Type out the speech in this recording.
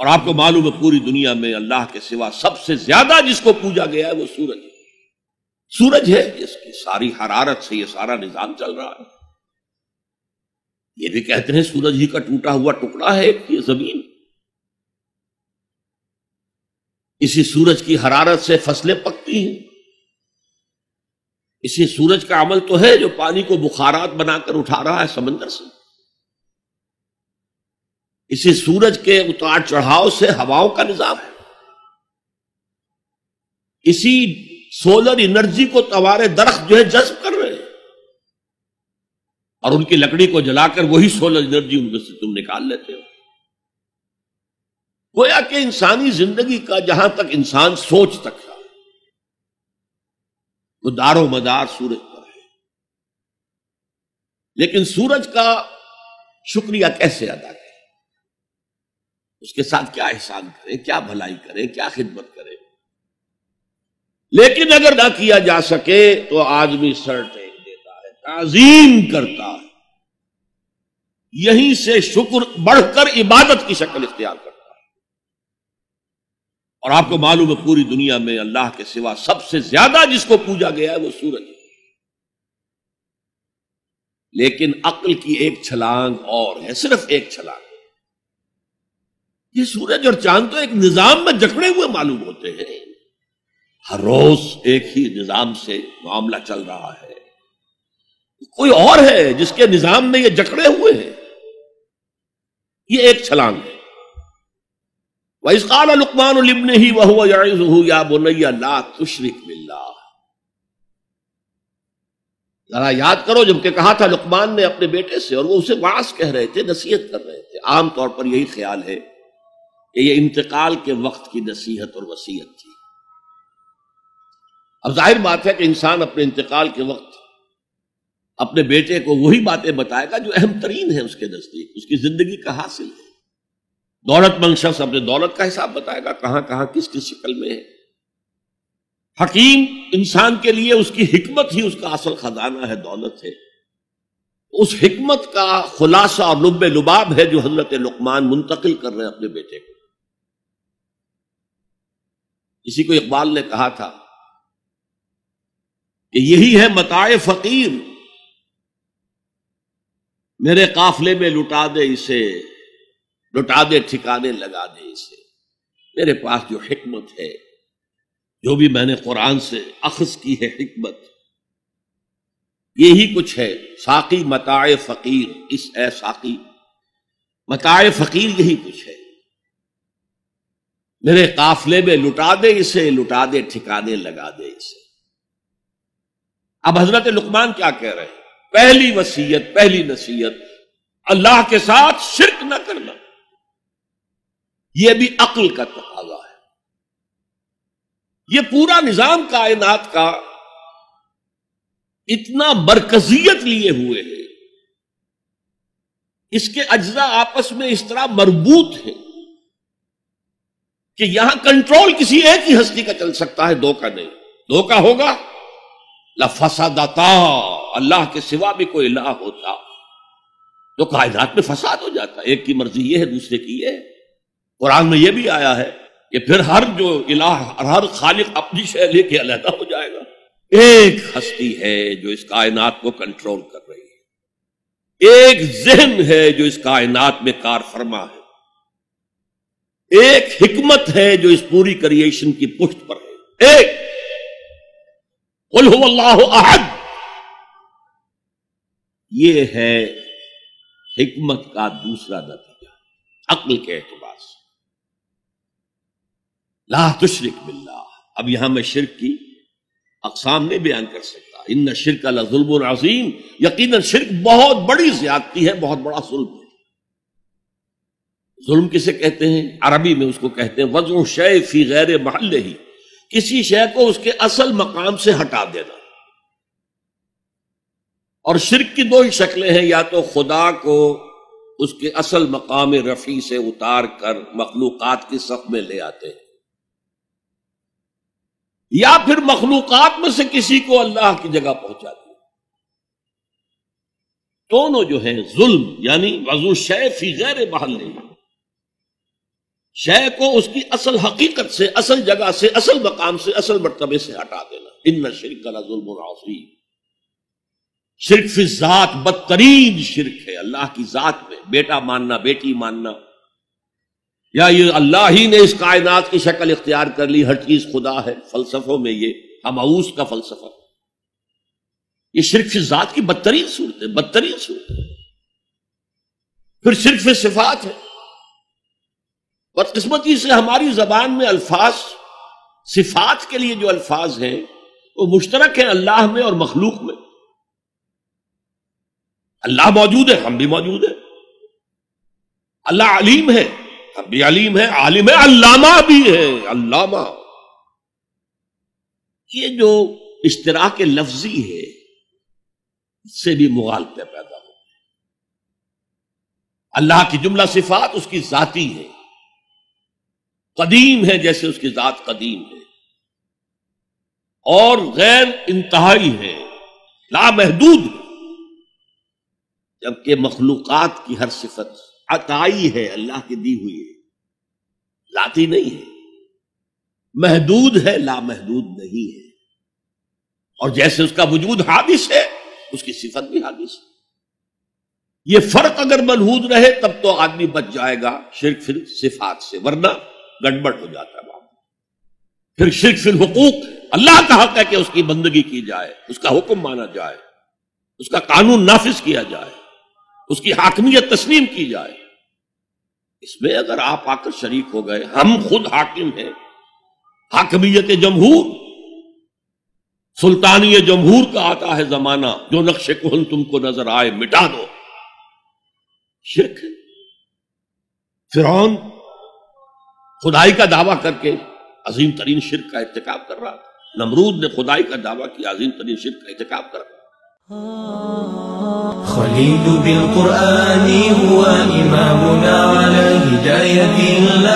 और आपको मालूम है पूरी दुनिया में अल्लाह के सिवा सबसे ज्यादा जिसको पूजा गया है वो सूरज है सूरज है जिसकी सारी हरारत से ये सारा निजाम चल रहा है ये भी कहते हैं सूरज ही का टूटा हुआ टुकड़ा है ये जमीन इसी सूरज की हरारत से फसलें पकती हैं इसी सूरज का अमल तो है जो पानी को बुखारात बनाकर उठा रहा है समंदर से इसी सूरज के उतार चढ़ाव से हवाओं का निजाम है इसी सोलर एनर्जी को तवारे दरख्त जो है जज्ब कर रहे हैं और उनकी लकड़ी को जलाकर वही सोलर एनर्जी उनमें से तुम निकाल लेते हो गोया कि इंसानी जिंदगी का जहां तक इंसान सोच तक था वो दारो मदार सूरज पर है लेकिन सूरज का शुक्रिया कैसे अदा उसके साथ क्या एहसान करे क्या भलाई करे क्या खिदमत करे लेकिन अगर ना किया जा सके तो आदमी सर टेक देता है ताजीम करता है यहीं से शुक्र बढ़कर इबादत की शक्ल इख्तियार करता है और आपको मालूम है पूरी दुनिया में अल्लाह के सिवा सबसे ज्यादा जिसको पूजा गया है वो सूरज है लेकिन अक्ल की एक छलांग और है सिर्फ एक छलांग ये सूरज और चांद तो एक निजाम में जकड़े हुए मालूम होते हैं हर रोज एक ही निजाम से मामला चल रहा है कोई और है जिसके निजाम में ये जकड़े हुए हैं ये एक छलांग है वैसकाल लुकमान लिबन ही वह या बोनैया ला तुशरिक मिल्ला जरा याद करो जबकि कहा था लुकमान ने अपने बेटे से और वो उसे वास कह रहे थे नसीहत कर रहे थे आमतौर पर यही ख्याल है ये इंतकाल के वक्त की नसीहत और वसीयत थी अब जाहिर बात है कि इंसान अपने इंतकाल के वक्त अपने बेटे को वही बातें बताएगा जो अहम तरीन है उसके नजदीक उसकी जिंदगी का हासिल है दौलतमंद शख्स अपने दौलत का हिसाब बताएगा कहां कहां किस किस शिकल में है हकीम इंसान के लिए उसकी हिकमत ही उसका असल खजाना है दौलत है उस हिकमत का खुलासा और लुब लुबाब है जो हजरत लुकमान मुंतकिल कर रहे हैं अपने बेटे को इसी को इकबाल ने कहा था कि यही है मताए फकीर मेरे काफले में लुटा दे इसे लुटा दे ठिकाने लगा दे इसे मेरे पास जो हिकमत है जो भी मैंने कुरान से अखज की है हिकमत यही कुछ है साकी मताए फकीर इस ए साकी मताए फकीर यही कुछ है मेरे काफले में लुटा दे इसे लुटा दे ठिकाने लगा दे इसे अब हजरत लुकमान क्या कह रहे हैं पहली वसीयत पहली नसीहत अल्लाह के साथ शिरक न करना यह भी अक्ल का तकाजा है यह पूरा निजाम कायनात का इतना मरकजियत लिए हुए है इसके अज्जा आपस में इस तरह मरबूत है कि यहां कंट्रोल किसी एक ही हस्ती का चल सकता है दो का नहीं दो का होगा लफसादाता अल्लाह के सिवा भी कोई ला होता तो कायनात में फसाद हो जाता एक की मर्जी ये है दूसरे की ये कुरान में यह भी आया है कि फिर हर जो इलाह हर खालिक अपनी शह लेके अलहदा हो जाएगा एक हस्ती है जो इस कायनात को कंट्रोल कर रही है एक जहन है जो इस कायनात में कार फरमा है एक हिकमत है जो इस पूरी क्रिएशन की पुष्ट पर है एक अल्लाह अहद ये है हिकमत का दूसरा नतीजा अक्ल के एतबार से ला तुशरिक बिल्ला अब यहां मैं शिरक की अकसाम नहीं बयान कर सकता इन शिरक अला जुल्म यकीन शिरक बहुत बड़ी ज्यादती है बहुत बड़ा जुल्म जुल्म किसे कहते हैं अरबी में उसको कहते हैं वजू शय फी गैर महल ही किसी शय को उसके असल मकाम से हटा देना और शिरक की दो ही शक्लें हैं या तो खुदा को उसके असल मकाम रफी से उतार कर मखलूक की सफ में ले आते हैं या फिर मखलूक में से किसी को अल्लाह की जगह पहुंचा दिया दोनों जो है जुल्म यानी वजू शय फी गैर महल नहीं शय को उसकी असल हकीकत से असल जगह से असल मकाम से असल मरतबे से हटा देना इन न शिरक का शिरक सिर्फ जात बदतरीन शिरक है अल्लाह की जात में बेटा मानना बेटी मानना या ये अल्लाह ही ने इस कायनात की शक्ल इख्तियार कर ली हर चीज खुदा है फलसफों में ये हमाउस का फलसफा ये सिर्फ जात की बदतरीन सूरत है बदतरीन सूरत है फिर सिर्फ सिफात है बदकस्मती से हमारी जबान में अल्फाज सिफात के लिए जो अल्फाज हैं वो मुश्तरक है अल्लाह में और मखलूक में अल्लाह मौजूद है हम भी मौजूद है अल्लाह अलीम है हम भी अलीम है आलिम है अल्लामा भी है अल्लामा ये जो इश्तरा के लफ्जी है इससे भी मुगालते पैदा होते हैं अल्लाह की जुमला सिफात उसकी जाती है कदीम है जैसे उसकी जात कदीम है और गैर इंतहाई है लामहदूद जबकि मखलूकत की हर सिफत अताई है अल्लाह की दी हुई है लाती नहीं है महदूद है लामहदूद नहीं है और जैसे उसका वजूद हादिस है उसकी सिफत भी हादिस है ये फर्क अगर मलहूद रहे तब तो आदमी बच जाएगा सिर्फ फिर सिफात से वरना गड़बड़ हो जाता है वहां फिर शिरक फिर हकूक अल्लाह का हक है कि उसकी बंदगी की जाए उसका हुक्म माना जाए उसका कानून नाफिज किया जाए उसकी हाकमियत तस्लीम की जाए इसमें अगर आप आकर शरीक हो गए हम खुद हाकिम हैं हाकमियत जमहूर सुल्तानी जमहूर का आता है जमाना जो नक्शे हम तुमको नजर आए मिटा दो शिरक फिर खुदाई का दावा करके अजीम तरीन शिर का इरतकाब कर रहा था नमरूद ने खुदाई का दावा किया अजीम तरीन शिर का इरतकाब कर रहा खलील